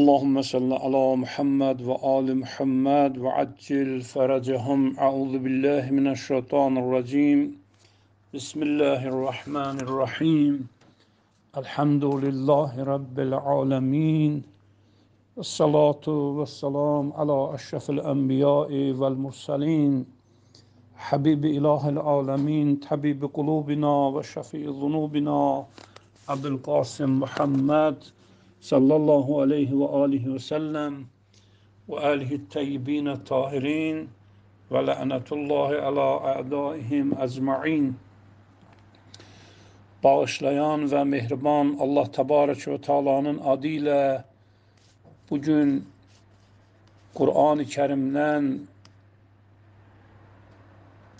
اللهم صل على محمد وآل محمد وعجل فرجهم أعوذ بالله من الشيطان الرجيم بسم الله الرحمن الرحيم الحمد لله رب العالمين الصلاة والسلام على أشرف الأنبياء والمرسلين حبيب إله العالمين حبيب قلوبنا وشفي ذنوبنا عبد القاسم محمد sallallahu aleyhi ve alihi ve sellem ve alihi tayyibin tahirin ve la'netullahi ala a'daihim ecmaîn. Bağışlayan ve mehriban Allah Tebarek ve Teala'nın adıyla bugün Kur'an-ı Kerim'den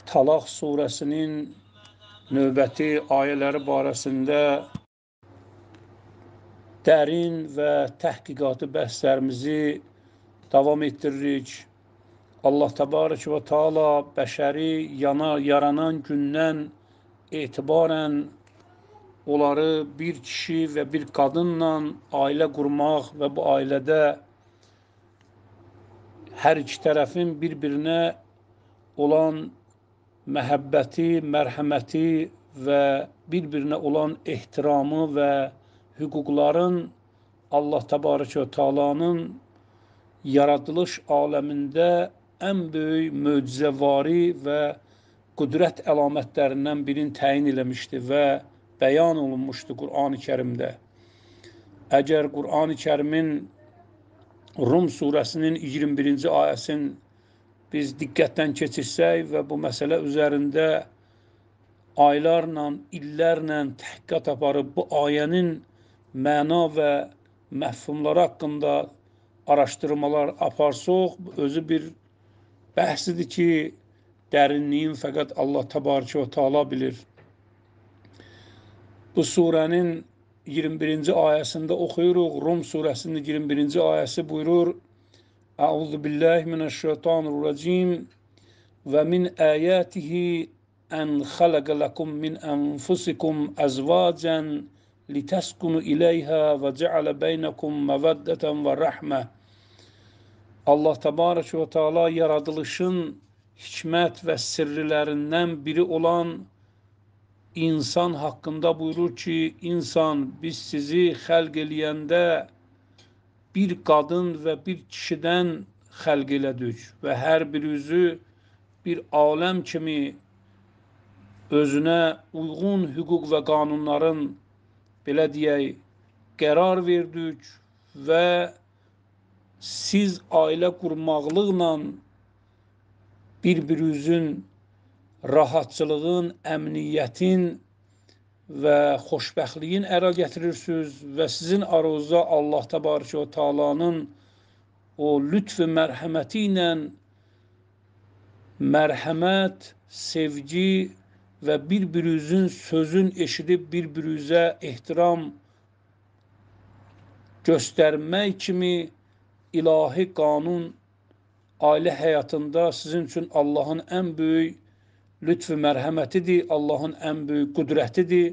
Talaq surəsinin növbəti ayələri barəsində Dərin və təhqiqatı bəhslərimizi davam etdiririk. Allah təbarək və taala bəşəri yana yaranan gündən etibarən onları bir kişi və bir qadınla ailə qurmaq və bu ailədə hər iki tərəfin bir-birinə olan məhəbbəti, mərhəməti və bir-birinə olan ehtiramı və hüquqların Allah Təbarəkə Taala'nın yaradılış aləmində ən böyük möcüzəvari və qüdrət əlamətlərindən birini təyin eləmişdi və bəyan olunmuşdu Qurani Kərimdə. Əgər Qurani Kərimin Rum surəsinin 21-ci ayəsini biz diqqətdən keçirsək və bu məsələ üzərində aylarla, illərlə təhqiqat aparıb bu ayənin məna və məhfumları haqqında araşdırmalar aparsaq, özü bir bəhsidir ki, dərinliyin fəqət Allah təbarəkə və təala bilir. Bu surənin 21-ci ayəsində oxuyuruq. Rum surəsinin 21-ci ayəsi buyurur: Əuzu billahi minəşşeytanirracim və min ayatihi an xalaqa lakum min anfusikum azvajan لِتَسْكُنُ اِلَيْهَا وَجَعَلَ بَيْنَكُمْ مَوَدَّةً وَرَحْمَةً Allah təbarək və Teala yaradılışın hikmət və sirrilərindən biri olan insan haqqında buyurur ki, insan biz sizi xəlq eləyəndə bir qadın və bir kişidən xəlq elədik və hər bir üzü bir aləm kimi özünə uyğun hüquq və qanunların belə deyək, qərar verdik və siz ailə qurmaqlıqla bir-birinizin rahatçılığın, əmniyyətin və xoşbəxtliyin ərə gətirirsiniz və sizin aranızda Allah təbarəkə və təalanın o lütf və mərhəməti ilə mərhəmət, sevgi və bir-birinizin sözün eşidib bir-birinizə ehtiram göstərmək kimi ilahi qanun ailə həyatında sizin üçün Allahın ən böyük lütf və mərhəmətidir, Allahın ən böyük qüdrətidir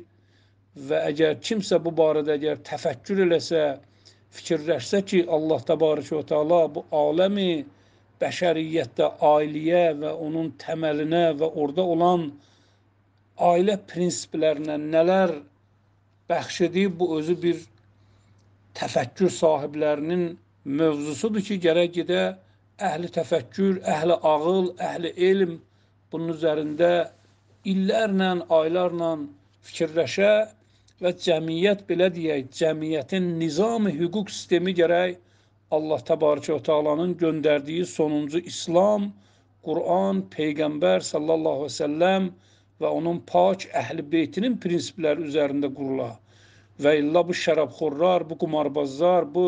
və əgər kimsə bu barədə əgər təfəkkür eləsə, fikirləşsə ki, Allah təbarək və təala bu aləmi bəşəriyyətdə ailəyə və onun təməlinə və orada olan ailə prinsiplərinə nələr bəxş edib, bu özü bir təfəkkür sahiblərinin mövzusudur ki, gərək gedə əhli təfəkkür, əhli ağıl, əhli elm bunun üzərində illərlə, aylarla fikirləşə və cəmiyyət belə deyək, cəmiyyətin nizami hüquq sistemi gərək Allah təbarəkə və təalanın göndərdiyi sonuncu İslam, Quran, peyğəmbər sallallahu əleyhi və səlləm və onun pak əhl-i beytinin prinsipləri üzərində qurula. Və illa bu şərabxorlar, bu qumarbazlar, bu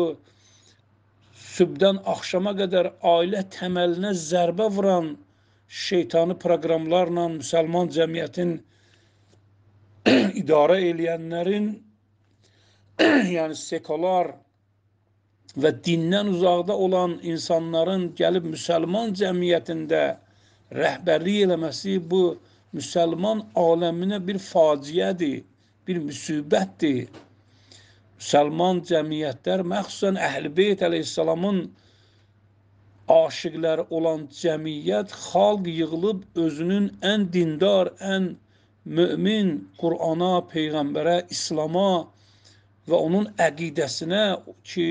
sübdən axşama qədər ailə təməlinə zərbə vuran şeytani proqramlarla müsəlman cəmiyyətin idarə eləyənlərin yəni sekular və dindən uzaqda olan insanların gəlib müsəlman cəmiyyətində rəhbərlik eləməsi bu müsəlman aləminə bir faciədir, bir müsibətdir. Müsəlman cəmiyyətlər, məxsusən Əhl-Beyt əleyhissalamın aşiqləri olan cəmiyyət xalq yığılıb özünün ən dindar, ən mömin Qurana, peyğəmbərə, İslam'a və onun əqidəsinə ki,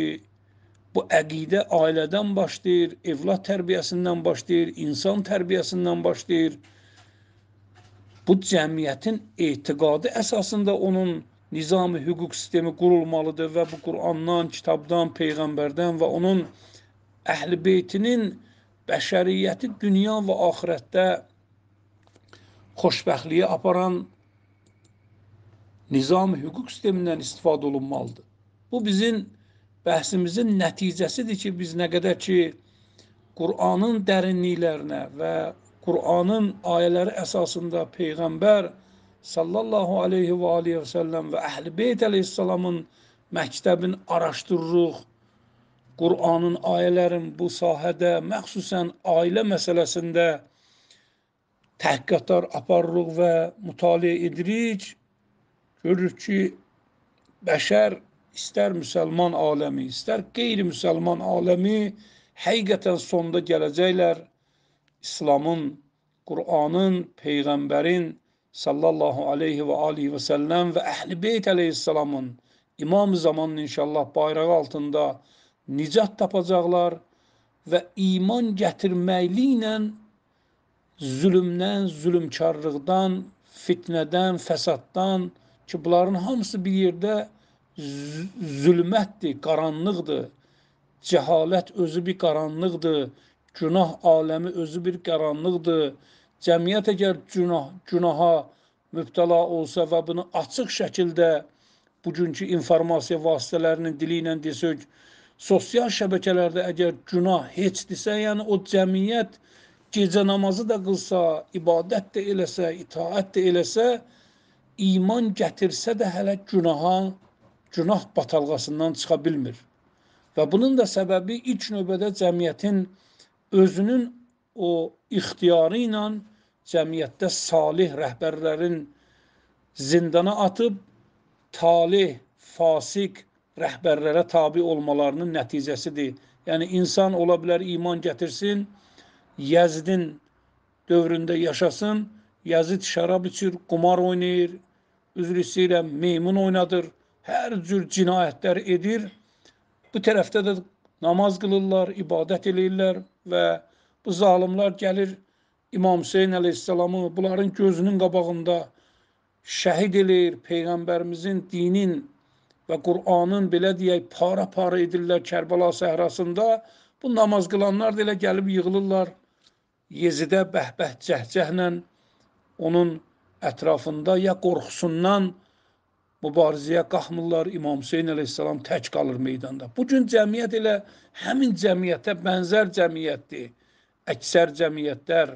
bu əqidə ailədən başlayır, evlad tərbiyəsindən başlayır, insan tərbiyəsindən başlayır. Bu cəmiyyətin etiqadı əsasında onun nizami hüquq sistemi qurulmalıdır və bu Qurandan, kitabdan, peyğəmbərdən və onun əhlibeytinin bəşəriyyəti dünya və axirətdə xoşbəxtliyə aparan nizami hüquq sistemindən istifadə olunmalıdır. Bu bizim bəhsimizin nəticəsidir ki, biz nə qədər ki Qur'anın dərinliklərinə və Qur'anın ayələri əsasında Peyğəmbər sallallahu aleyhi və aleyhi və səlləm və Əhl-i Beyt əleyhissalamın məktəbin araşdırırıq. Qur'anın ayələrin bu sahədə, məxsusən ailə məsələsində təhqiqatlar aparırıq və mütaliə edirik. Görürük ki, bəşər istər müsəlman aləmi, istər qeyri-müsəlman aləmi həqiqətən sonda gələcəklər İslamın, Kur'an'ın, Peygamber'in sallallahu aleyhi ve aleyhi ve sellem ve Ehl-i Beyt aleyhisselamın imam zamanın inşallah bayrağı altında nicat tapacaqlar və iman gətirməkli ilə zülmdən, zülmkarlıqdan, fitnədən, fəsaddan ki, bunların hamısı bir yerdə zülmətdir, qaranlıqdır. Cəhalət özü bir qaranlıqdır. Günah aləmi özü bir qaranlıqdır. Cəmiyyət əgər günah, günaha mübtəla olsa və bunu açıq şəkildə bugünkü informasiya vasitələrinin dili ilə desək, sosial şəbəkələrdə əgər günah heçdirsə, yəni o cəmiyyət gecə namazı da qılsa, ibadət də eləsə, itaət də eləsə, iman gətirsə də hələ günaha, günah batalğasından çıxa bilmir. Və bunun da səbəbi ilk növbədə cəmiyyətin özünün o ixtiyarı ilə cəmiyyətdə salih rəhbərlərin zindana atıb talih, fasik rəhbərlərə tabi olmalarının nəticəsidir. Yəni insan ola bilər iman gətirsin, Yəzdin dövründə yaşasın, Yəzid şərab içir, qumar oynayır, üzr istəyirəm, meymun oynadır, hər cür cinayətlər edir. Bu tərəfdə də namaz qılırlar, ibadət eləyirlər, və bu zalimlar gəlir İmam Hüseyn əleyhissalamı bunların gözünün qabağında şəhid edir, Peyğəmbərimizin dinin və Qur'anın belə deyək para-para edirlər Kərbala səhrasında. Bu namaz qılanlar da elə gəlib yığılırlar Yezidə bəhbəh cəhcəhlə onun ətrafında ya qorxusundan mübarizəyə qalxmırlar. İmam Hüseyn əleyhissalam tək qalır meydanda. Bu gün cəmiyyət elə həmin cəmiyyətə bənzər cəmiyyətdir. Əksər cəmiyyətlər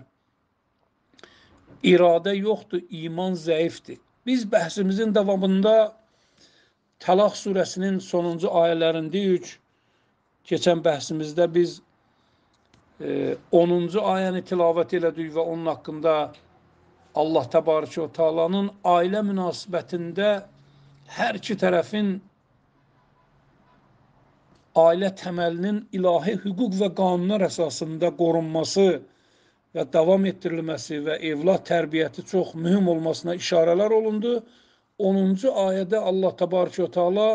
iradə yoxdur, iman zəifdir. Biz bəhsimizin davamında Təlaq surəsinin sonuncu ayələrindəyik. Keçən bəhsimizdə biz 10-cu e, ayəni tilavət elədik və onun haqqında Allah təbarəkə və təalanın ailə münasibətində hər iki tərəfin ailə təməlinin ilahi hüquq və qanunlar əsasında qorunması və davam etdirilməsi və evlad tərbiyyəti çox mühüm olmasına işarələr olundu. 10-cu ayədə Allah təbarəkə təala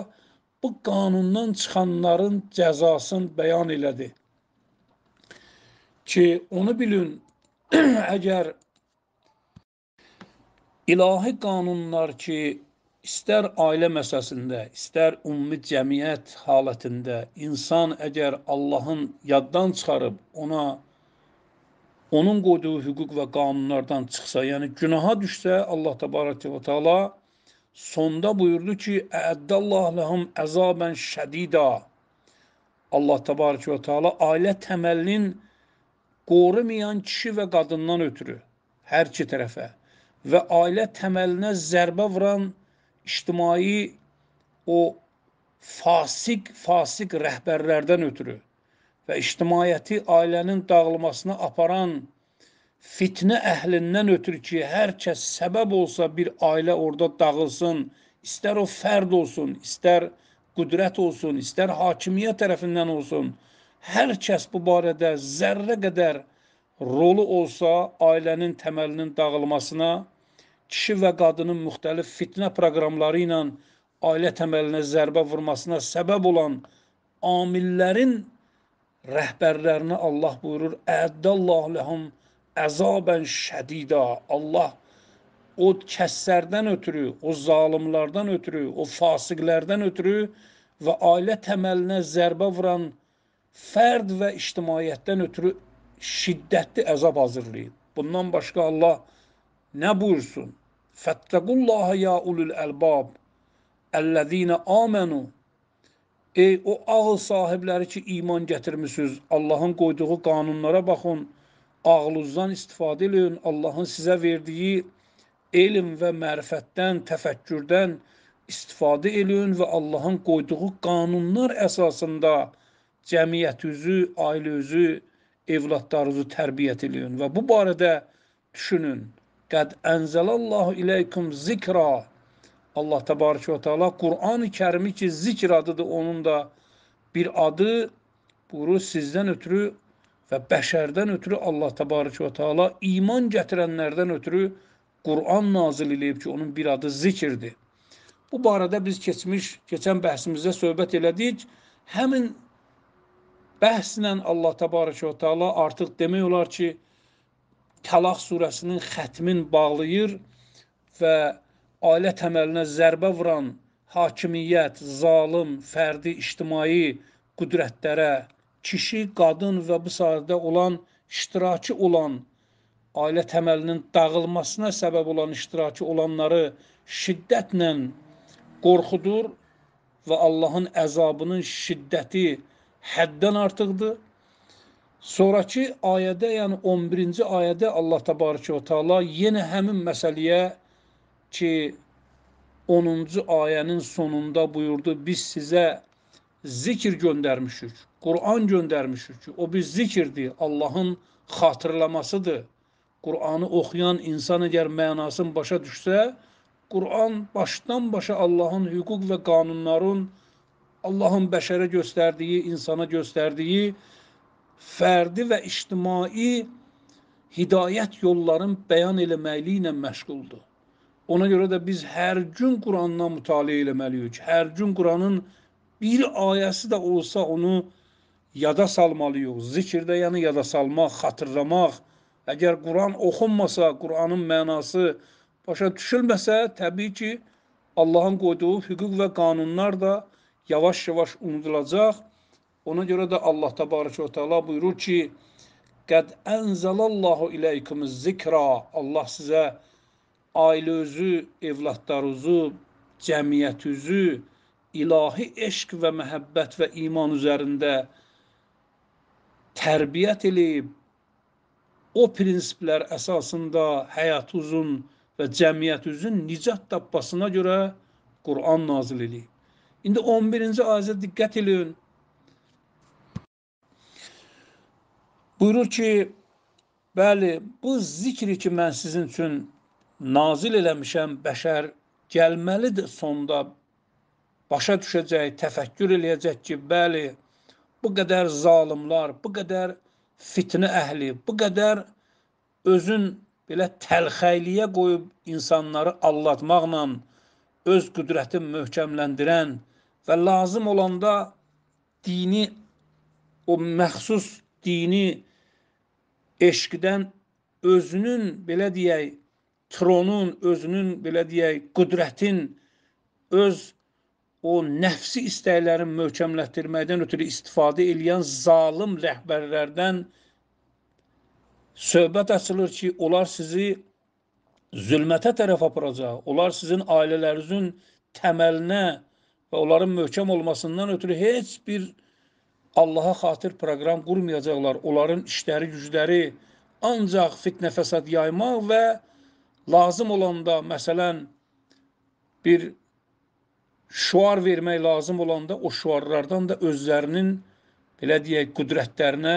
bu qanundan çıxanların cəzasını bəyan elədi. Ki, onu bilin, əgər ilahi qanunlar ki, İstər ailə məsələsində, istər ümumi cəmiyyət halətində insan əgər Allahın yaddan çıxarıb ona onun qoyduğu hüquq və qanunlardan çıxsa, yəni günaha düşsə, Allah təbarəkə və təala sonda buyurdu ki, "Əddallahu lahum əzaban şədida." Allah təbarəkə və təala ailə təməllin qorumayan kişi və qadından ötürü hər iki tərəfə və ailə təməlinə zərbə vuran ictimai o fasik fasik rəhbərlərdən ötürü və ictimaiyyəti ailənin dağılmasına aparan fitnə əhlindən ötürü ki, hər kəs səbəb olsa bir ailə orada dağılsın, istər o fərd olsun, istər qüdrət olsun, istər hakimiyyət tərəfindən olsun, hər kəs bu barədə zərrə qədər rolu olsa ailənin təməlinin dağılmasına kişi və qadının müxtəlif fitnə proqramları ilə ailə təməlinə zərbə vurmasına səbəb olan amillərin rəhbərlərini Allah buyurur: "Əddallahu lehum əzaban şədida." Allah o kəslərdən ötürü, o zalımlardan ötürü, o fasiqlərdən ötürü və ailə təməlinə zərbə vuran fərd və ictimaiyyətdən ötürü şiddətli əzab hazırlayır. Bundan başqa Allah ne buyursun? Fettekullaha ya ulul elbab ellezine amenu Ey o ağıl sahibləri ki, iman gətirmisiniz, Allahın qoyduğu qanunlara baxın, ağlınızdan istifadə edin, Allahın sizə verdiyi elm və mərifətdən, təfəkkürdən istifadə edin və Allahın qoyduğu qanunlar əsasında cəmiyyətinizi, ailenizi, evladlarınızı tərbiyyət edin və bu barədə düşünün. Qəd ənzəlallahu iləykum zikra. Allah təbarək və təala Qur'an-ı Kərimi ki, zikr adıdır onun da bir adı. Buru sizdən ötürü və bəşərdən ötürü Allah təbarək və təala iman gətirənlərdən ötürü Qur'an nazil eləyib ki, onun bir adı zikirdir. Bu barədə biz keçmiş, keçən bəhsimizdə söhbət elədik. Həmin bəhslə Allah təbarək və təala artıq demək olar ki, Təlaq surəsinin xətmin bağlayır və ailə təməlinə zərbə vuran hakimiyyət, zalım, fərdi, ictimai qüdrətlərə, kişi, qadın və bu sahədə olan iştirakı olan ailə təməlinin dağılmasına səbəb olan iştirakı olanları şiddətlə qorxudur və Allahın əzabının şiddəti həddən artıqdır. Sonrakı ayədə, yəni 11-ci ayədə Allah təbarəkə və təala yenə həmin məsələyə ki 10-cu ayənin sonunda buyurdu, biz sizə zikr göndərmişik, Quran göndərmişik ki, o bir zikirdir, Allahın xatırlamasıdır. Qur'anı oxuyan insan əgər mənasını başa düşsə, Quran başdan başa Allahın hüquq və qanunların Allahın bəşərə göstərdiyi, insana göstərdiyi fərdi və ictimai hidayət yolların bəyan eləməyi ilə məşğuldur. Ona görə də biz hər gün Qurandan mütaliə eləməliyik. Hər gün Quranın bir ayəsi də olsa onu yada salmalıyıq. Zikirdə yəni yada salmaq, xatırlamaq. Əgər Quran oxunmasa, Quranın mənası başa düşülməsə, təbii ki, Allahın qoyduğu hüquq və qanunlar da yavaş-yavaş unudulacaq Ona görə də Allah təbarək və təala buyurur ki: "Qəd ənzəlallahu ileykumuz zikra." Allah sizə ailənizi, evladlarınızı, cəmiyyətinizi ilahi eşq və məhəbbət və iman üzərində tərbiyyət eləyib, o prinsiplər əsasında həyatınızın və cəmiyyətinizin nicat tapmasına görə Quran nazil eləyib. İndi 11-ci ayəyə diqqət eləyin. Buyurur ki, bəli, bu zikri ki mən sizin üçün nazil eləmişəm, bəşər gəlməlidir sonda başa düşəcək, təfəkkür eləyəcək ki, bəli, bu qədər zalimlar, bu qədər fitnə əhli, bu qədər özün belə təlxəyliyə qoyub insanları aldatmaqla öz qüdrətini möhkəmləndirən və lazım olanda dini o məxsus dini eşqdən özünün belə deyək tronun, özünün belə deyək qüdrətin öz o nəfsi istəklərin möhkəmlətdirməkdən ötürü istifadə edən zalım rəhbərlərdən söhbət açılır ki, onlar sizi zülmətə tərəf aparacaq. Onlar sizin ailələrinizin təməlinə və onların möhkəm olmasından ötürü heç bir Allaha xatir proqram qurmayacaqlar. Onların işləri, gücləri ancaq fitnə fəsad yaymaq və lazım olanda, məsələn, bir şuar vermək lazım olanda o şuarlardan da özlərinin, belə deyək, qüdrətlərinə,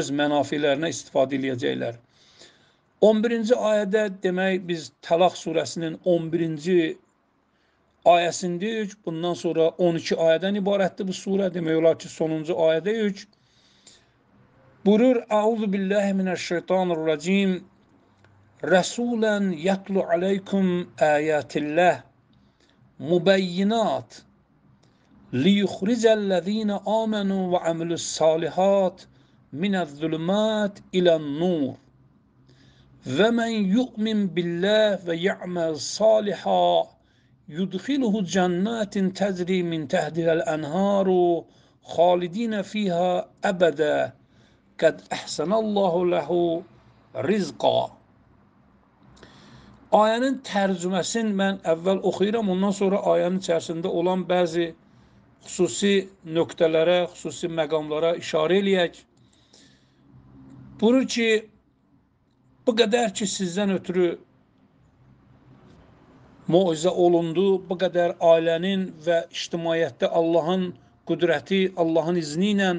öz mənafilərinə istifadə edəcəklər. 11-ci ayədə demək biz Təlaq surəsinin 11-ci ayəsində 3, bundan sonra 12 ayədən ibarətdir bu surə. Demək olar ki, sonuncu ayədə 3. Buyurur, Əuzu billahi minəşşeytanirracim. Rəsulən yətlu aleykum əyətilləh mübəyyinat liyuxricəl-ləzina amenu və əmilüs-salihat minəz-zülmət ilən-nur. Və men yu'min billah və ya'mel salihan يدخله جنات تجري من تحتها الأنهار خالدين فيها أبدا قد أحسن الله له رزقا Ayənin tərcüməsini mən əvvəl oxuyuram, ondan sonra ayənin içərisində olan bəzi xüsusi nöqtələrə, xüsusi məqamlara işarə eləyək. Buyurur ki, bu qədər ki, sizdən ötürü möcüzə olundu. Bu qədər ailənin və ictimaiyyətdə Allahın qüdrəti, Allahın izni ilə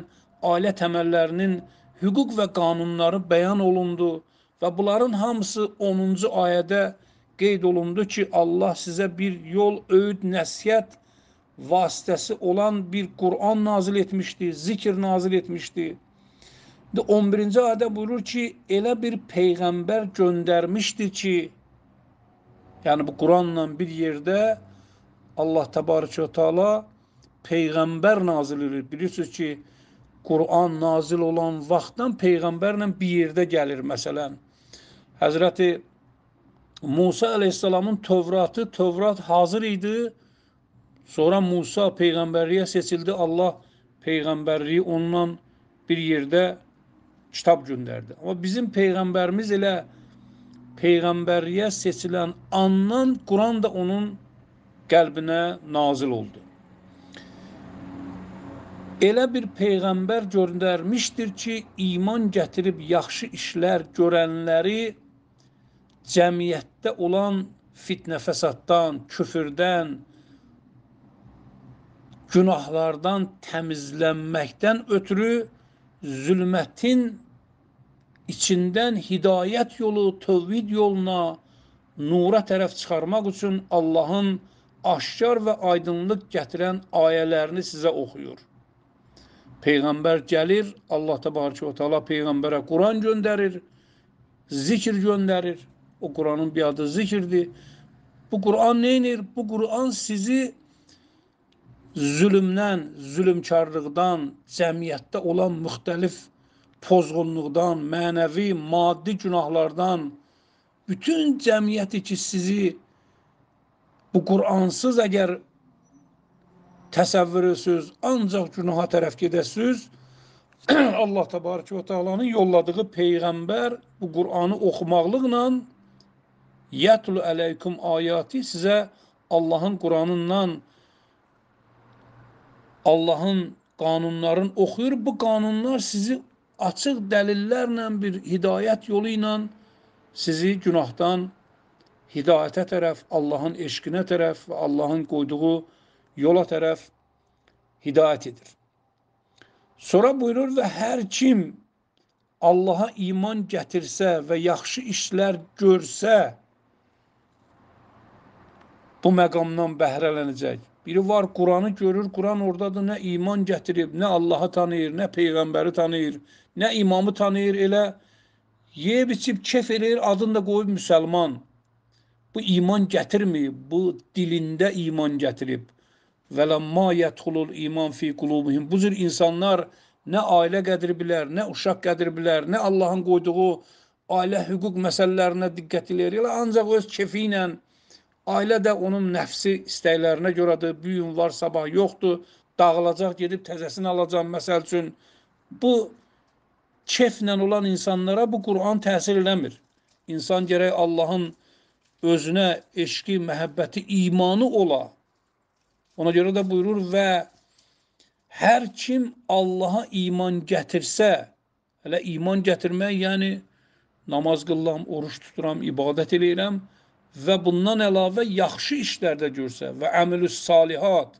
ailə təməllərinin hüquq və qanunları bəyan olundu və bunların hamısı 10-cu ayədə qeyd olundu ki, Allah sizə bir yol, öyüd, nəsihət vasitəsi olan bir Quran nazil etmişdi, zikr nazil etmişdi. 11-ci ayədə buyurur ki, elə bir peyğəmbər göndərmişdi ki, Yəni bu Quranla bir yerdə Allah təbarəkə təala peyğəmbər nazil edir. Bilirsiniz ki, Quran nazil olan vaxtdan peyğəmbərlə bir yerdə gəlir məsələn. Həzrəti Musa əleyhissalamın Tövratı, Tövrat hazır idi. Sonra Musa peyğəmbərliyə seçildi. Allah peyğəmbərliyi ondan bir yerdə kitab göndərdi. Amma bizim peyğəmbərimiz elə peyğəmbərliyə seçilən andan Quran da onun qəlbinə nazil oldu. Elə bir peyğəmbər göndərmişdir ki, iman gətirib yaxşı işlər görənləri cəmiyyətdə olan fitnə fəsaddan, küfürdən, günahlardan təmizlənməkdən ötürü zülmətin içindən hidayət yolu, tövhid yoluna, nura tərəf çıxarmaq üçün Allahın aşkar və aydınlıq gətirən ayələrini sizə oxuyur. Peyğəmbər gəlir, Allah təbarəkə və təala peyğəmbərə Quran göndərir, zikr göndərir. O Quranın bir adı zikirdir. Bu Quran neynir? Bu Quran sizi zülmdən, zülmkarlıqdan, cəmiyyətdə olan müxtəlif pozğunluqdan, mənəvi, maddi günahlardan bütün cəmiyyəti ki, sizi bu Quransız əgər təsəvvür edirsiniz, ancaq günaha tərəf gedəsiniz, Allah təbarək və təalanın yolladığı peyğəmbər bu Qur'anı oxumaqlıqla yətlu əleykum ayati sizə Allahın Qur'anından Allahın qanunlarını oxuyur. Bu qanunlar sizi açıq dəlillərlə bir hidayət yolu ilə sizi günahdan hidayətə tərəf, Allahın eşqinə tərəf və Allahın qoyduğu yola tərəf hidayət edir. Sonra buyurur və hər kim Allaha iman gətirsə və yaxşı işlər görsə bu məqamdan bəhrələnəcək. Biri var Quranı görür, Quran oradadır, nə iman gətirib, nə Allahı tanıyır, nə Peyğəmbəri tanıyır, nə imamı tanıyır, elə yeyib içib kef eləyir, adını da qoyub müsəlman. Bu iman gətirməyib, bu dilində iman gətirib. Və ləmmə yədxulul iman fi qulubihim. Bu cür insanlar nə ailə qədri bilər, nə uşaq qədri bilər, nə Allahın qoyduğu ailə hüquq məsələlərinə diqqət eləyir, elə ancaq öz kefi ilə Ailə də onun nəfsi istəklərinə görədir. Bu gün var, sabah yoxdur. Dağılacaq, gedib təzəsini alacağam məsəl üçün. Bu keflə olan insanlara bu Quran təsir eləmir. İnsan gərək Allahın özünə eşqi, məhəbbəti, imanı ola. Ona görə də buyurur və hər kim Allaha iman gətirsə, hələ iman gətirmək, yəni namaz qıllam, oruç tuturam, ibadət eləyirəm, və bundan əlavə yaxşı işlərdə görsə və əmilüs salihat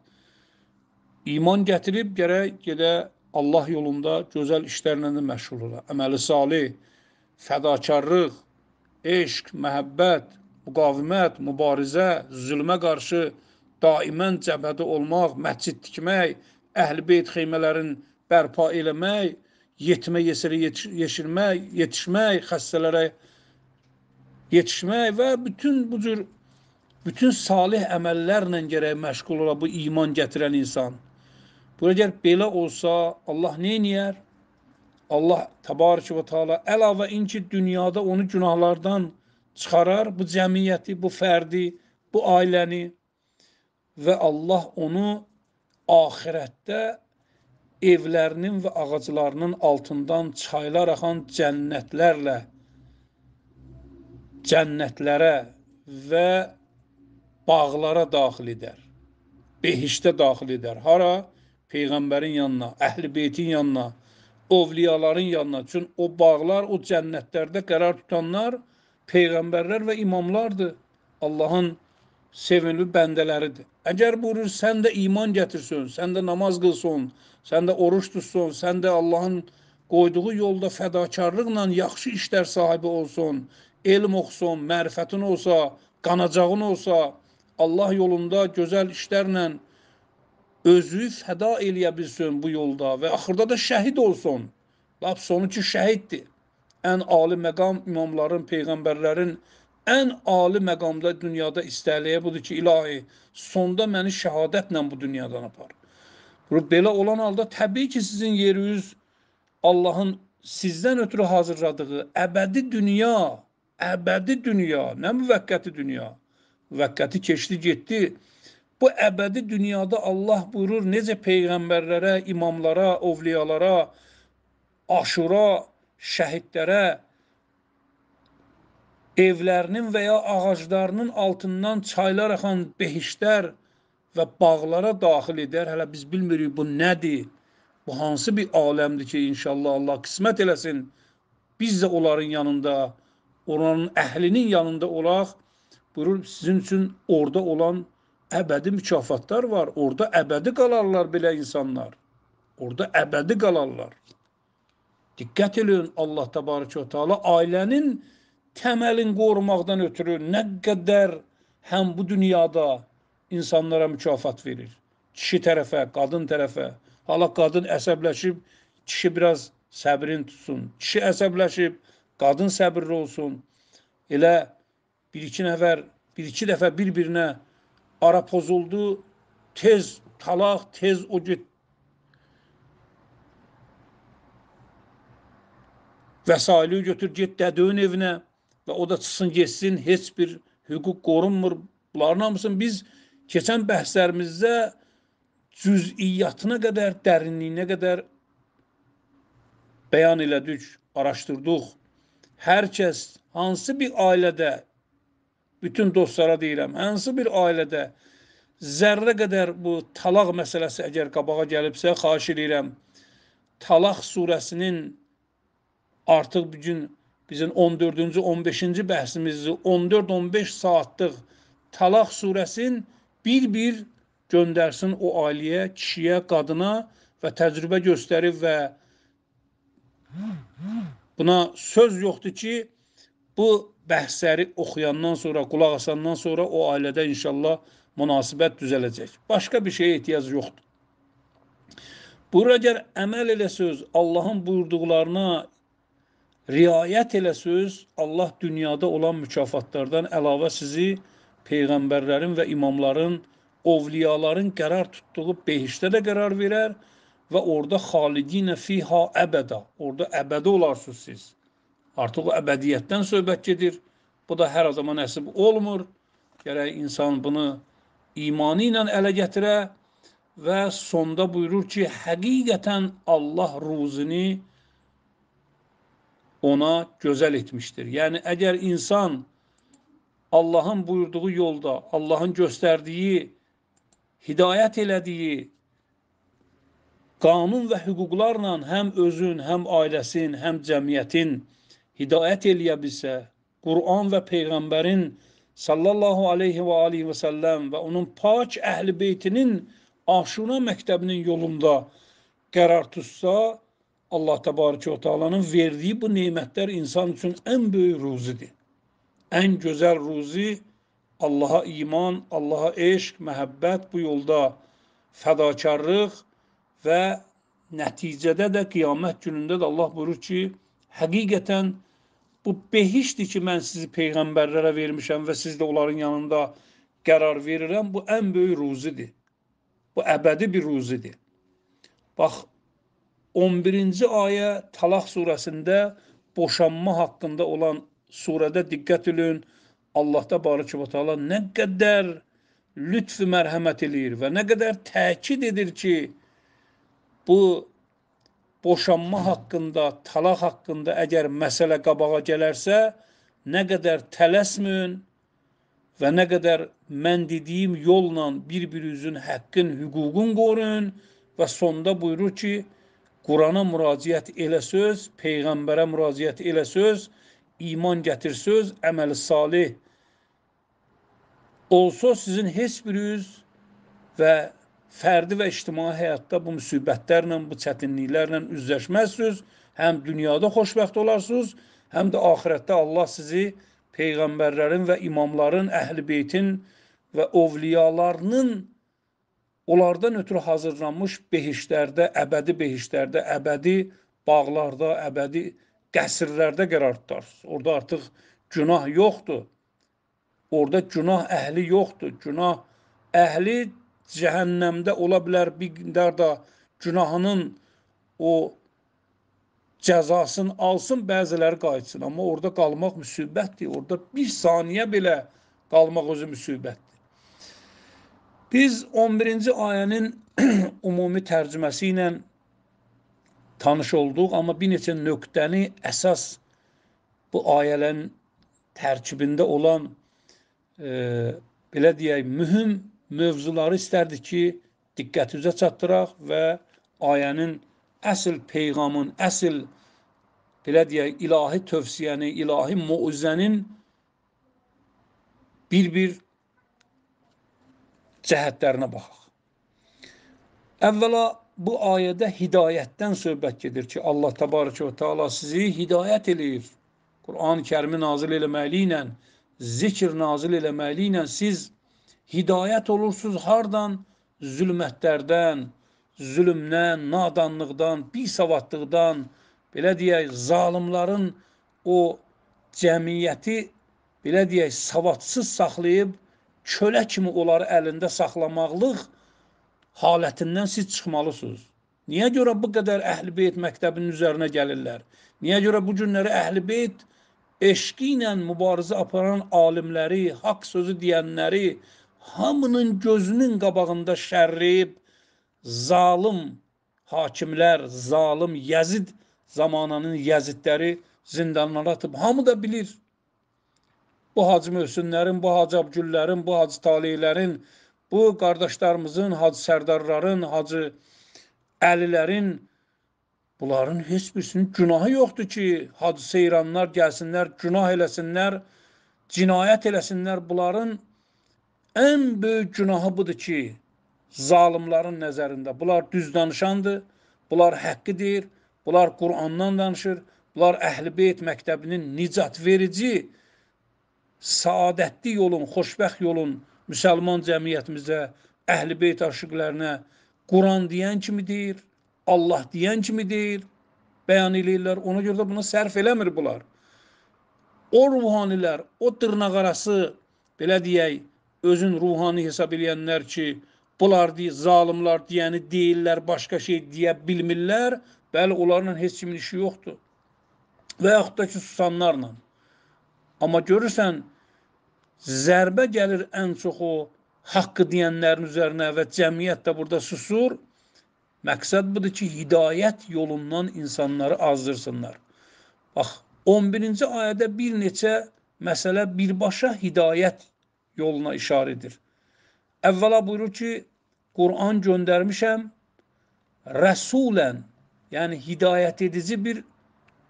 iman gətirib gərək gedə Allah yolunda gözəl işlərlə də məşğul ola. Əməli salih, fədakarlıq, eşq, məhəbbət, müqavimət, mübarizə, zülmə qarşı daimən cəbhədə olmaq, məscid tikmək, əhl-beyt xeymələrin bərpa eləmək, yetmə yesirə yetiş yetişmək, xəstələrə yetişmək və bütün bu cür bütün salih əməllərlə gərək məşğul ola bu iman gətirən insan. Bu əgər belə olsa, Allah nə edər? Allah təbarək və təala əlavə inki dünyada onu günahlardan çıxarar bu cəmiyyəti, bu fərdi, bu ailəni və Allah onu axirətdə evlərinin və ağaclarının altından çaylar axan cənnətlərlə cənnətlərə və bağlara daxil edər. Behişdə daxil edər. Hara? Peyğəmbərin yanına, əhl-beytin yanına, ovliyaların yanına. Çün o bağlar, o cənnətlərdə qərar tutanlar peyğəmbərlər və imamlardır. Allahın sevimli bəndələridir. Əgər buyurur, sən də iman gətirsən, sən də namaz qılsan, sən də oruç tutsan, sən də Allahın qoyduğu yolda fədakarlıqla yaxşı işlər sahibi olsun, elm oxusun, mərifətin olsa, qanacağın olsa, Allah yolunda gözəl işlərlə özü fəda eləyə bilsin bu yolda və axırda da şəhid olsun. Lap sonu ki şəhiddir. Ən ali məqam imamların, peyğəmbərlərin ən ali məqamda dünyada istəliyə budur ki, ilahi, sonda məni şəhadətlə bu dünyadan apar. Belə olan halda təbii ki, sizin yeriniz Allahın sizdən ötürü hazırladığı əbədi dünya əbədi dünya, nə müvəqqəti dünya? Müvəqqəti keçdi, getdi. Bu əbədi dünyada Allah buyurur, necə peyğəmbərlərə, imamlara, ovliyalara, aşura, şəhidlərə evlərinin və ya ağaclarının altından çaylar axan behişlər və bağlara daxil edər. Hələ biz bilmirik bu nədir? Bu hansı bir aləmdir ki, inşallah Allah qismət eləsin biz də onların yanında oranın əhlinin yanında olaq, buyurur, sizin üçün orada olan əbədi mükafatlar var. Orada əbədi qalarlar belə insanlar. Orada əbədi qalarlar. Diqqət edin, Allah təbarək və təala ailənin təməlin qorumaqdan ötürü nə qədər həm bu dünyada insanlara mükafat verir. Kişi tərəfə, qadın tərəfə. Hala qadın əsəbləşib, kişi biraz səbrin tutsun. Kişi əsəbləşib, qadın səbirli olsun. Elə bir-iki nəfər, bir-iki dəfə bir-birinə ara pozuldu, tez talaq, tez o get vəsaili götür get dədöğün evinə və o da çıxsın getsin, heç bir hüquq qorunmur. Bunların hamısını biz keçən bəhslərimizdə cüz'iyyatına qədər, dərinliyinə qədər bəyan elədik, araşdırdıq hər kəs hansı bir ailədə bütün dostlara deyirəm, hansı bir ailədə zərrə qədər bu talaq məsələsi əgər qabağa gəlibsə, xahiş edirəm. Talaq surəsinin artıq bu gün bizim 14-cü, 15-ci bəhsimizi 14-15 saatlıq Talaq surəsinin bir-bir göndərsin o ailəyə, kişiyə, qadına və təcrübə göstərib və Buna söz yoxdur ki, bu bəhsləri oxuyandan sonra, qulaq asandan sonra o ailədə inşallah münasibət düzələcək. Başqa bir şeyə ehtiyac yoxdur. Buyur, əgər əməl eləsöz, Allahın buyurduqlarına riayət eləsöz, Allah dünyada olan mükafatlardan əlavə sizi peyğəmbərlərin və imamların, ovliyaların qərar tutduğu behişdə də qərar verər, və orada xalidinə fiha əbəda. Orada əbədi olarsınız siz. Artıq o əbədiyyətdən söhbət gedir. Bu da hər adama nəsib olmur. Gərək insan bunu imanı ilə ələ gətirə və sonda buyurur ki, həqiqətən Allah ruzini ona gözəl etmişdir. Yəni əgər insan Allahın buyurduğu yolda, Allahın göstərdiyi, hidayət elədiyi qanun və hüquqlarla həm özün, həm ailəsin, həm cəmiyyətin hidayət eləyə bilsə, Quran və Peyğəmbərin sallallahu aleyhi və aleyhi və səlləm və onun pak əhl-i beytinin aşuna məktəbinin yolunda qərar tutsa, Allah təbarəkə və təalanın verdiyi bu nemətlər insan üçün ən böyük ruzidir. Ən gözəl ruzi Allaha iman, Allaha eşq, məhəbbət bu yolda fədakarlıq, və nəticədə də qiyamət günündə də Allah buyurur ki, həqiqətən bu behişdir ki, mən sizi peyğəmbərlərə vermişəm və siz də onların yanında qərar verirəm. Bu ən böyük ruzidir. Bu əbədi bir ruzidir. Bax 11-ci ayə Talaq surəsində boşanma haqqında olan surədə diqqət edin. Allah da barəkə və təala nə qədər lütf mərhəmət eləyir və nə qədər təkid edir ki, bu boşanma haqqında, talaq haqqında əgər məsələ qabağa gələrsə, nə qədər tələsməyin və nə qədər mən dediyim yolla bir-birinizin haqqın, hüququn qorun və sonda buyurur ki, Qurana müraciət elə söz, Peyğəmbərə müraciət elə söz, iman gətir söz, əməli salih. Olsa sizin heç biriniz və fərdi və ictimai həyatda bu müsibətlərlə, bu çətinliklərlə üzləşməzsiniz. Həm dünyada xoşbəxt olarsınız, həm də axirətdə Allah sizi peyğəmbərlərin və imamların, əhlibeytin və ovliyalarının onlardan ötürü hazırlanmış behişlərdə, əbədi behişlərdə, əbədi bağlarda, əbədi qəsrlərdə qərar tutarsınız. Orada artıq günah yoxdur. Orada günah əhli yoxdur. Günah əhli cəhənnəmdə ola bilər bir qədər də günahının o cəzasını alsın, bəziləri qayıtsın. Amma orada qalmaq müsibətdir. Orada bir saniyə belə qalmaq özü müsibətdir. Biz 11-ci ayənin ümumi tərcüməsi ilə tanış olduq, amma bir neçə nöqtəni əsas bu ayələrin tərkibində olan e, belə deyək, mühüm mövzuları istərdik ki, diqqətinizə çatdıraq və ayənin əsl peyğamın, əsl belə deyək, ilahi tövsiyəni, ilahi muuzənin bir-bir cəhətlərinə baxaq. Əvvəla bu ayədə hidayətdən söhbət gedir ki, Allah təbarəkə və təala sizi hidayət eləyir. Qurani-Kərimi nazil eləməli ilə, zikr nazil eləməli ilə siz hidayət olursuz hardan? Zülmətlərdən, zülmdən, nadanlıqdan, bisavadlıqdan, belə deyək, zalimların o cəmiyyəti belə deyək, savadsız saxlayıb kölə kimi onları əlində saxlamaqlıq halətindən siz çıxmalısınız. Niyə görə bu qədər əhl-i beyt məktəbinin üzərinə gəlirlər? Niyə görə bu günləri əhl-i beyt eşqi ilə mübarizə aparan alimləri, haqq sözü deyənləri, hamının gözünün qabağında şərrib zalım hakimlər, zalım Yəzid zamanının Yəzidləri zindanlara atıb hamı da bilir. Bu Hacı Möhsünlərin, bu Hacı Abgüllərin, bu Hacı Talihlərin, bu qardaşlarımızın, Hacı Sərdarların, Hacı Əlilərin bunların heç birisinin günahı yoxdur ki, Hacı Seyranlar gəlsinlər, günah eləsinlər, cinayət eləsinlər. Bunların ən böyük günahı budur ki, zalimların nəzərində bunlar düz danışandır, bunlar həqqi deyir, bunlar Qurandan danışır, bunlar Əhl-i Beyt məktəbinin nicat verici, saadətli yolun, xoşbəxt yolun müsəlman cəmiyyətimizə, Əhl-i Beyt aşıqlərinə Quran deyən kimi deyir, Allah deyən kimi deyir, bəyan eləyirlər. Ona görə də buna sərf eləmir bunlar. O ruhanilər, o dırnaqarası, belə deyək, özün ruhani hesab eləyənlər ki, bunlar deyə, zalimlar deyəni deyirlər, başqa şey deyə bilmirlər, bəli, onlarla heç kimin işi yoxdur. Və yaxud da ki, susanlarla. Amma görürsən, zərbə gəlir ən çox o haqqı deyənlərin üzərinə və cəmiyyət də burada susur. Məqsəd budur ki, hidayət yolundan insanları azdırsınlar. Bax, 11-ci ayədə bir neçə məsələ birbaşa hidayət yoluna işarədir. Əvvəla buyurur ki, Quran göndərmişəm rəsulən, yəni hidayət edici bir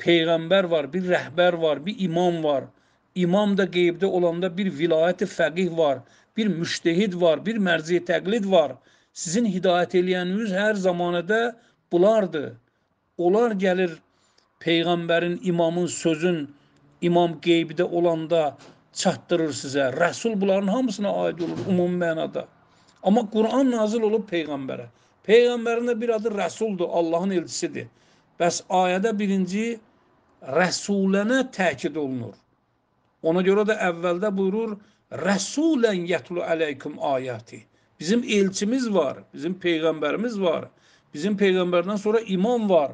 peyğəmbər var, bir rəhbər var, bir imam var. İmam da qeybdə olanda bir vilayəti fəqih var, bir müştehid var, bir mərzi təqlid var. Sizin hidayət eləyəniniz hər zamanədə bulardır. Onlar gəlir peyğəmbərin, imamın sözün, imam qeybdə olanda çatdırır sizə. Rəsul bunların hamısına aid olur ümumi mənada. Amma Quran nazil olub peyğəmbərə. Peyğəmbərin də bir adı rəsuldur, Allahın elçisidir. Bəs ayədə birinci rəsulənə təkid olunur. Ona görə də əvvəldə buyurur rəsulən yətlu əleykum ayəti. Bizim elçimiz var, bizim peyğəmbərimiz var. Bizim peyğəmbərdən sonra imam var.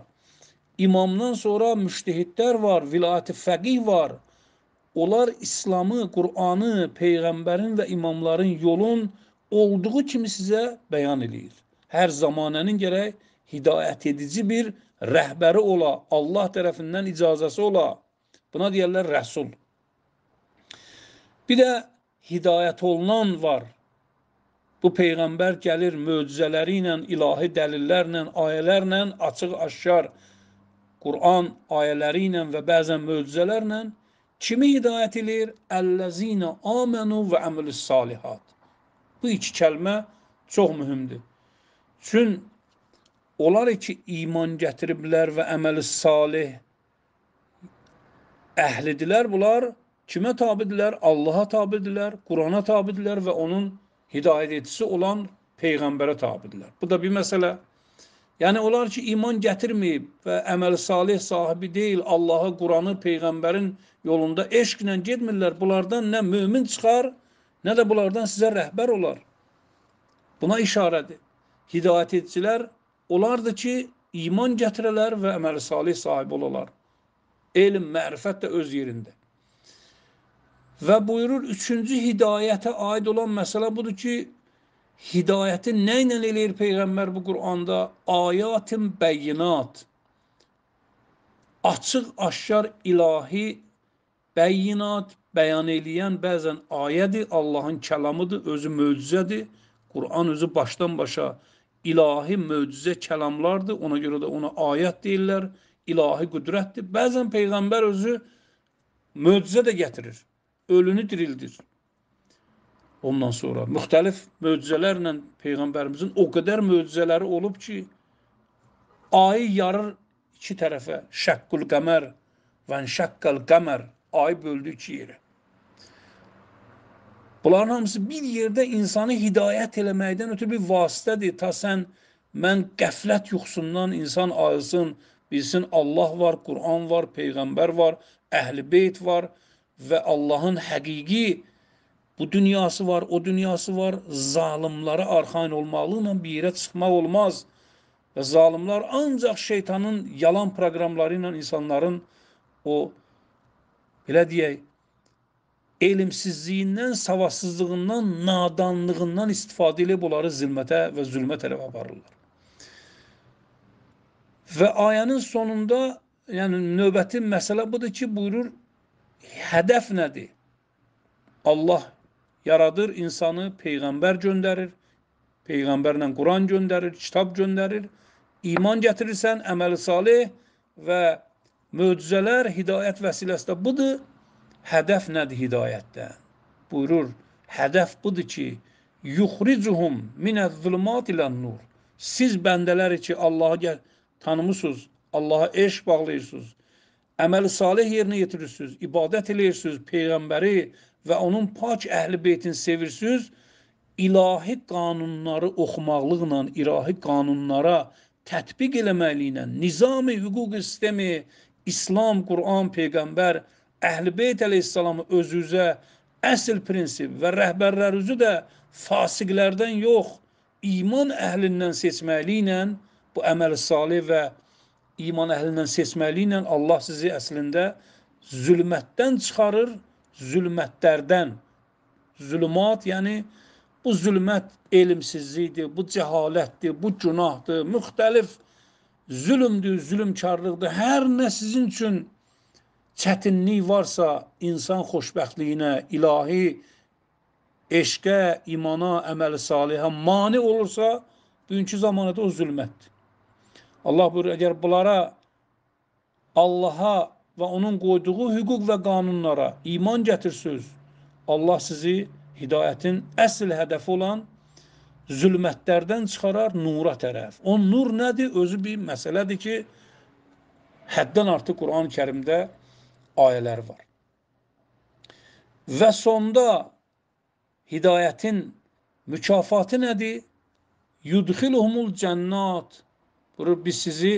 İmamdan sonra müştehidlər var, vilayət-i fəqih var onlar İslamı, Qur'anı, Peyğəmbərin və imamların yolun olduğu kimi sizə bəyan eləyir. Hər zamanənin gərək hidayət edici bir rəhbəri ola, Allah tərəfindən icazəsi ola. Buna deyərlər rəsul. Bir də hidayət olunan var. Bu peyğəmbər gəlir möcüzələri ilə, ilahi dəlillərlə, ayələrlə, açıq-aşkar Quran ayələri ilə və bəzən möcüzələrlə Kimi hidayət edir? Əlləzinə amenu və əmülüs salihat. Bu iki kəlmə çox mühümdür. Çün onlar ki, iman gətiriblər və əməli salih əhlidilər, bunlar kimə tabidirlər? Allaha tabidirlər, Qurana tabidirlər və onun hidayət etisi olan Peyğəmbərə tabidirlər. Bu da bir məsələ. Yəni onlar ki, iman gətirməyib və əməl salih sahibi deyil, Allahı, Quranı, peyğəmbərin yolunda eşqlə getmirlər. Bunlardan nə mömin çıxar, nə də bunlardan sizə rəhbər olar. Buna işarədir. Hidayət edicilər olardı ki, iman gətirələr və əməl salih sahibi olarlar. Elm, mərifət də öz yerində. Və buyurur, üçüncü hidayətə aid olan məsələ budur ki, hidayəti nə ilə eləyir Peyğəmbər bu Quranda? Ayatin bəyinat, açıq-aşkar ilahi bəyinat, bəyan eləyən bəzən ayədir, Allahın kəlamıdır, özü möcüzədir. Quran özü başdan başa ilahi möcüzə kəlamlardır, ona görə də ona ayət deyirlər, ilahi qüdrətdir. Bəzən Peyğəmbər özü möcüzə də gətirir, ölünü dirildir. Ondan sonra müxtəlif möcüzələrlə Peyğəmbərimizin o qədər möcüzələri olub ki, ayı yarır iki tərəfə, şəqqül qəmər və şəqqəl qəmər, ayı böldü iki yerə. Bunların hamısı bir yerdə insanı hidayət eləməkdən ötürü bir vasitədir. Ta sən, mən qəflət yuxusundan insan ayılsın, bilsin Allah var, Quran var, Peyğəmbər var, əhl-i beyt var və Allahın həqiqi Bu dünyası var, o dünyası var. Zalimlara arxain olmalı ilə bir yerə çıxmaq olmaz. Və zalimlar ancaq şeytanın yalan proqramları ilə insanların o belə deyək elmsizliyindən, savadsızlığından, nadanlığından istifadə edib onları zülmətə və zülmə tərəf aparırlar. Və ayənin sonunda, yəni növbəti məsələ budur ki, buyurur, hədəf nədir? Allah yaradır, insanı peyğəmbər göndərir, peyğəmbərlə Quran göndərir, kitab göndərir. İman gətirirsən, əməli salih və möcüzələr hidayət vəsiləsində budur. Hədəf nədir hidayətdə? Buyurur, hədəf budur ki, yuxricuhum minəz-zulumat ilən-nur. Siz bəndələri ki, Allahı tanımısınız, Allaha eşq bağlayırsınız, əməli salih yerinə yetirirsiniz, ibadət eləyirsiniz, Peyğəmbəri və onun pak əhl-i beytini sevirsiniz, ilahi qanunları oxumaqlıqla, ilahi qanunlara tətbiq eləməkliklə, nizami hüquq sistemi, İslam, Quran, Peyğəmbər, Əhl-i Beyt əleyhissalamı özünüzə əsl prinsip və rəhbərlərinizi də fasiqlərdən yox, iman əhlindən seçməkliklə bu əməl salih və iman əhlindən seçməli ilə Allah sizi əslində zülmətdən çıxarır, zülmətlərdən. Zülmat, yəni bu zülmət elmsizlikdir, bu cəhalətdir, bu günahdır, müxtəlif zülmdür, zülmkarlıqdır. Hər nə sizin üçün çətinlik varsa, insan xoşbəxtliyinə, ilahi eşqə, imana, əməli salihə mane olursa, bugünkü zamanada o zülmətdir. Allah buyurur, əgər bunlara Allaha və onun qoyduğu hüquq və qanunlara iman gətirsiniz, Allah sizi hidayətin əsl hədəfi olan zülmətlərdən çıxarar nura tərəf. O nur nədir? Özü bir məsələdir ki, həddən artıq Quran-ı Kərimdə ayələr var. Və sonda hidayətin mükafatı nədir? Yudxiluhumul cənnat Buyurur, biz sizi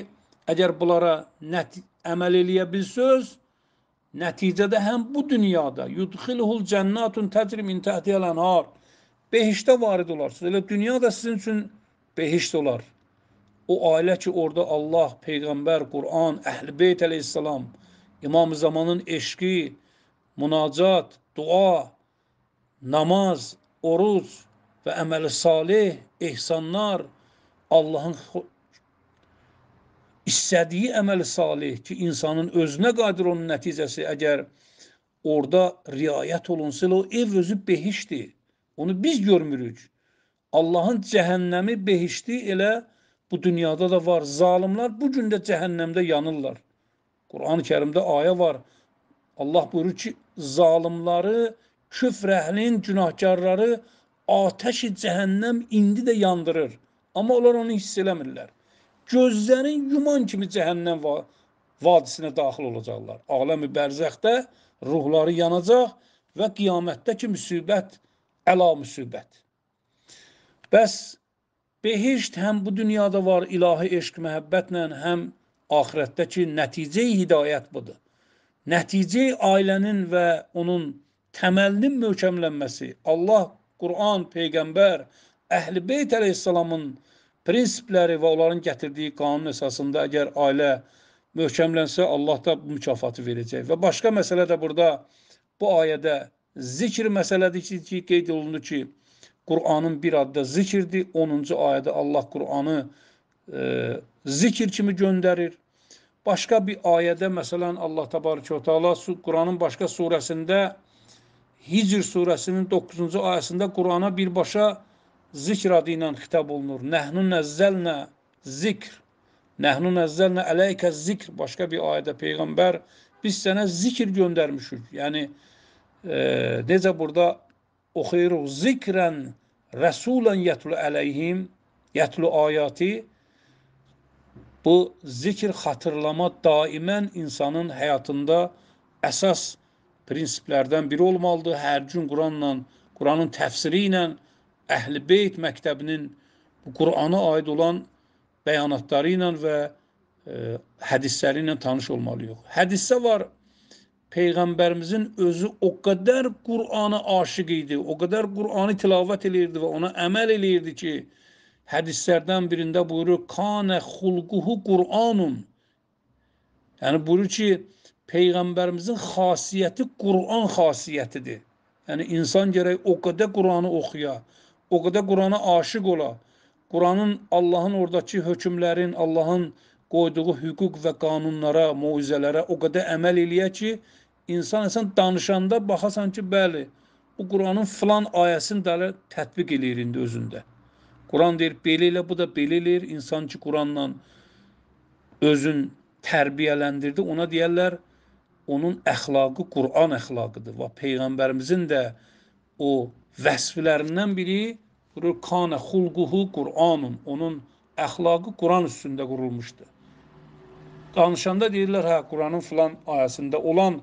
əgər bunlara nət əməl eləyə bilsöz, nəticədə həm bu dünyada yudxilhul cənnatun təcri min təhtiyəl enhar behiştə varid olarsınız. Elə dünya da sizin üçün behişt olar. O ailə ki, orada Allah, Peyğəmbər, Quran, Əhl-i Beyt əleyhissalam, İmam-ı Zamanın eşqi, münacat, dua, namaz, oruc və əməli salih, ehsanlar, Allahın istədiyi əməl salih ki, insanın özünə qadir onun nəticəsi əgər orada riayət olunsa, o ev özü behişdir. Onu biz görmürük. Allahın cəhənnəmi behişdi elə bu dünyada da var. Zalimlar bu gün də cəhənnəmdə yanırlar. Qur'an-ı Kərimdə ayə var. Allah buyurur ki, zalimları, küfrəhlin, günahkarları atəşi cəhənnəm indi də yandırır. Amma onlar onu hiss eləmirlər gözlərin yuman kimi cəhənnəm va vadisinə daxil olacaqlar. Aləmi bərzəxdə ruhları yanacaq və qiyamətdə ki, müsibət, əla müsibət. Bəs behişt həm bu dünyada var ilahi eşq məhəbbətlə, həm axirətdəki nəticəyi hidayət budur. Nəticə ailənin və onun təməlinin möhkəmlənməsi, Allah, Quran, Peyğəmbər, Əhl-i Beyt əleyhissalamın prinsipləri və onların gətirdiyi qanun əsasında əgər ailə möhkəmlənsə, Allah da bu mükafatı verəcək. Və başqa məsələ də burada bu ayədə zikr məsələdir ki, qeyd olundu ki, Qur'anın bir adda zikirdir. 10-cu ayədə Allah Qur'anı e, zikir kimi göndərir. Başqa bir ayədə məsələn Allah təbarəkə və təala Qur'anın başqa surəsində Hicr surəsinin 9-cu ayəsində Qur'ana birbaşa zikr adı ilə xitab olunur. Nəhnu nəzzəlnə zikr. Nəhnu nəzzəlnə ələykə zikr. Başqa bir ayədə Peyğəmbər biz sənə zikr göndərmişik. Yəni e, necə burada oxuyuruq zikrən rəsulən yətlu əleyhim yətlu ayati bu zikr xatırlama daimən insanın həyatında əsas prinsiplərdən biri olmalıdır. Hər gün Quranla, Quranın təfsiri ilə Əhl-i Beyt məktəbinin Qurana aid olan bəyanatları ilə və ə, e, hədisləri ilə tanış olmalıyıq. Hədisdə var Peyğəmbərimizin özü o qədər Qurana aşiq idi, o qədər Quranı tilavət eləyirdi və ona əməl eləyirdi ki, hədislərdən birində buyurur, "Kana xulquhu Qur'anun." Yəni buyurur ki, Peyğəmbərimizin xasiyyəti Quran xasiyyətidir. Yəni insan gərək o qədər Quranı oxuya, o qədər Qurana aşiq ola, Quranın, Allahın oradakı hökmlərin, Allahın qoyduğu hüquq və qanunlara, muizələrə o qədər əməl eləyə ki, insan əsən danışanda baxasan ki, bəli, bu Quranın filan ayəsini də tətbiq eləyir indi özündə. Quran deyir, belə elə, bu da belə eləyir. İnsan ki, Quranla özün tərbiyələndirdi, ona deyərlər, onun əxlaqı Quran əxlaqıdır. Və Peyğəmbərimizin də o vəsflərindən biri qurur kana xulquhu Qur'anun. Onun əxlaqı Quran üstündə qurulmuşdur. Danışanda deyirlər, hə, Quranın filan ayəsində olan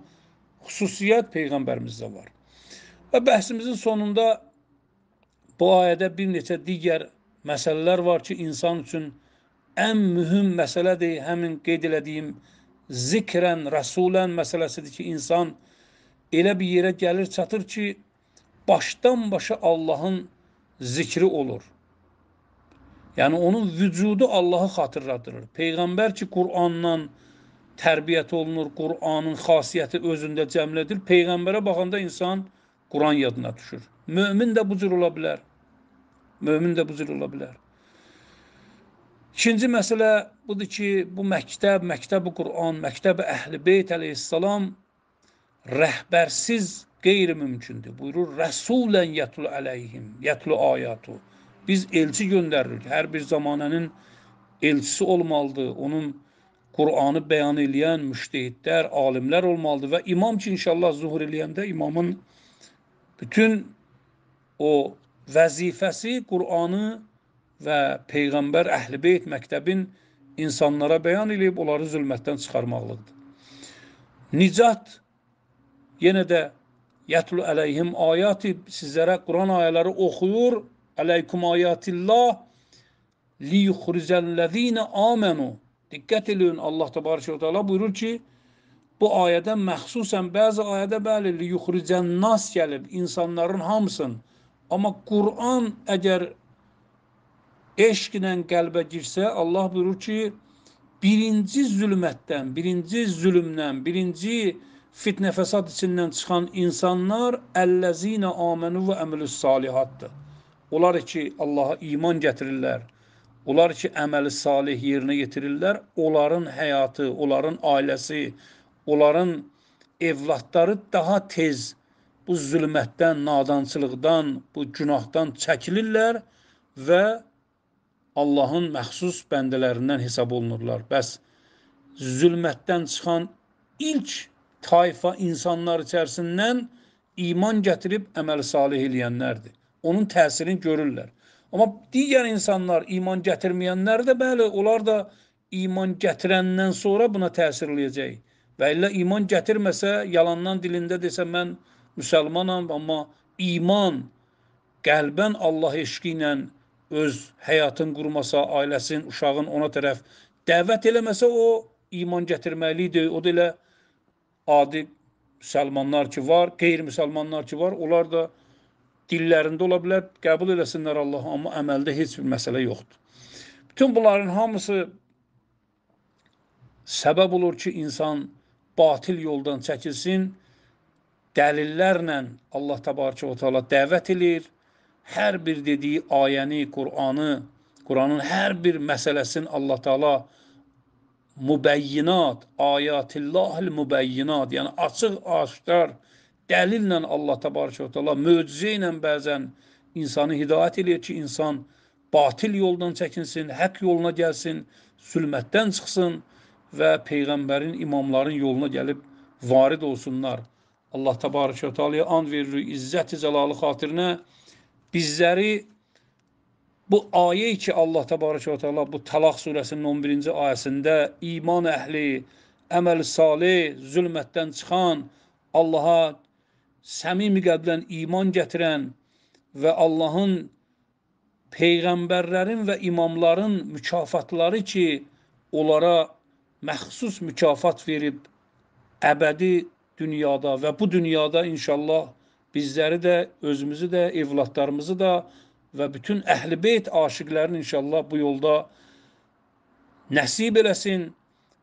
xüsusiyyət Peyğəmbərimizdə var. Və bəhsimizin sonunda bu ayədə bir neçə digər məsələlər var ki, insan üçün ən mühüm məsələdir, həmin qeyd elədiyim zikrən, rəsulən məsələsidir ki, insan elə bir yerə gəlir, çatır ki, başdan-başa Allahın zikri olur. Yəni onun vücudu Allahı xatırladırır. Peyğəmbər ki, Qur'andan tərbiyyət olunur, Qur'anın xasiyyəti özündə cəmlədir. Peyğəmbərə baxanda insan Quran yadına düşür. Mömin də bu cür ola bilər. Mömin də bu cür ola bilər. İkinci məsələ budur ki, bu məktəb, məktəb-i Qur'an, məktəb-i Əhl-i Beyt əleyhissalam rəhbərsiz qeyri-mümkündür. Buyurur, rəsulən yətlu əleyhim, yətlu ayatu. Biz elçi göndəririk. Hər bir zamanənin elçisi olmalıdır. Onun Qur'anı bəyan eləyən müştehidlər, alimlər olmalıdır və imam ki, inşallah zuhur eləyəndə imamın bütün o vəzifəsi Qur'anı və Peyğəmbər əhl-i beyt məktəbin insanlara bəyan eləyib onları zülmətdən çıxarmaqlıqdır. Nicat yenə də Yətlu əleyhim ayati sizlərə Quran ayələri oxuyur. Əleykum ayatillah li yuxrizəllezina amenu. Diqqət eləyin Allah təbarək və təala buyurur ki, bu ayədə məxsusən bəzi ayədə bəli li yuxrizənnas gəlib insanların hamısını. Amma Quran əgər eşq ilə qəlbə girsə, Allah buyurur ki, birinci zülmətdən, birinci zülmdən, birinci zülmdən fitnə fəsad içindən çıxan insanlar əlləzinə amenu və əmlüs salihatdır. Onlar ki, Allaha iman gətirirlər, onlar ki, əməli salih yerinə yetirirlər, onların həyatı, onların ailəsi, onların evlatları daha tez bu zülmətdən, nadançılıqdan, bu günahdan çəkilirlər və Allahın məxsus bəndələrindən hesab olunurlar. Bəs zülmətdən çıxan ilk tayfa insanlar içərisindən iman gətirib əməl salih eləyənlərdir. Onun təsirini görürlər. Amma digər insanlar iman gətirməyənlər də bəli, onlar da iman gətirəndən sonra buna təsir eləyəcək. Və illə iman gətirməsə, yalandan dilində desə mən müsəlmanam, amma iman qəlbən Allah eşqi ilə öz həyatını qurmasa, ailəsinin, uşağın ona tərəf dəvət eləməsə o iman gətirməlidir. O da elə adi müsəlmanlar ki var, qeyri-müsəlmanlar ki var, onlar da dillərində ola bilər, qəbul eləsinlər Allahı, amma əməldə heç bir məsələ yoxdur. Bütün bunların hamısı səbəb olur ki, insan batil yoldan çəkilsin, dəlillərlə Allah təbarəkə və təala dəvət eləyir. Hər bir dediyi ayəni, Qur'anı, Qur'anın hər bir məsələsini Allah təala mübəyyinat, ayatillahil mübəyyinat, yəni açıq-aşkar dəlillə Allah təbarək və təala möcüzə ilə bəzən insanı hidayət eləyir ki, insan batil yoldan çəkinsin, haqq yoluna gəlsin, zülmətdən çıxsın və peyğəmbərin, imamların yoluna gəlib varid olsunlar. Allah təbarək və təala and veririk izzət-i cəlalı xatirinə bizləri Bu ayə ki, Allah təbarək və təala bu Talaq surəsinin 11-ci ayəsində iman əhli, əməl salih, zülmətdən çıxan, Allaha səmimi qəlbdən iman gətirən və Allahın peyğəmbərlərin və imamların mükafatları ki, onlara məxsus mükafat verib əbədi dünyada və bu dünyada inşallah bizləri də, özümüzü də, evladlarımızı da və bütün əhl-i beyt aşiqlərini inşallah bu yolda nəsib eləsin,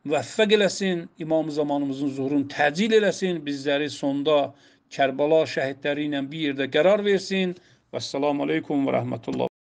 müvəffəq eləsin, imam zamanımızın zuhurunu təcil eləsin, bizləri sonda Kərbala şəhidləri ilə bir yerdə qərar versin. Vəssalamu aleykum və rəhmətullah.